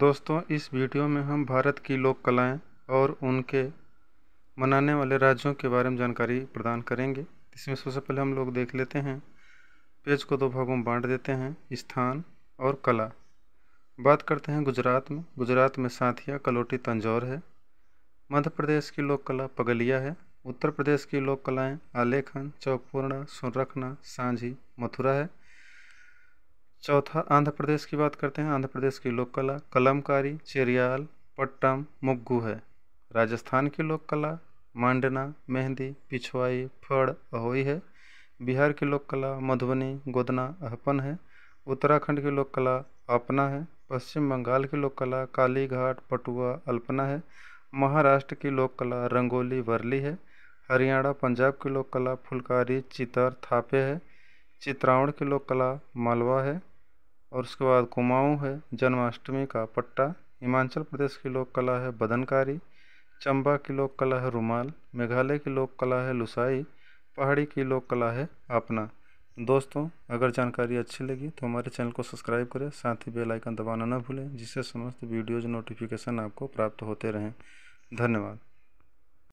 दोस्तों इस वीडियो में हम भारत की लोक कलाएं और उनके मनाने वाले राज्यों के बारे में जानकारी प्रदान करेंगे इसमें सबसे पहले हम लोग देख लेते हैं पेज को दो भागों में बांट देते हैं स्थान और कला बात करते हैं गुजरात में गुजरात में साथिया कलोटी तंजौर है मध्य प्रदेश की लोक कला पगलिया है उत्तर प्रदेश की लोक कलाएँ आलेखन चौकपूर्णा सुनरखना सांझी मथुरा है चौथा आंध्र प्रदेश की बात करते हैं आंध्र प्रदेश की लोक कला कलमकारी चेरियाल पट्टम मुग्गू है राजस्थान की लोक कला मांडना मेहंदी पिछवाई फड़ अहोई है बिहार की लोक कला मधुबनी गोदना अहपन है उत्तराखंड की लोक कला अपना है पश्चिम बंगाल की लोक कला कालीघाट पटुआ अल्पना है महाराष्ट्र की लोक कला रंगोली वर्ली है हरियाणा पंजाब की लोक कला फुलकारी चितर थापे है चित्रावण की लोक कला मालवा है और उसके बाद कुमाऊँ है जन्माष्टमी का पट्टा हिमाचल प्रदेश की लोक कला है बदनकारी चंबा की लोक कला है रुमाल मेघालय की लोक कला है लुसाई पहाड़ी की लोक कला है अपना दोस्तों अगर जानकारी अच्छी लगी तो हमारे चैनल को सब्सक्राइब करें साथ ही बेल आइकन दबाना न भूलें जिससे समस्त वीडियोज नोटिफिकेशन आपको प्राप्त होते रहें धन्यवाद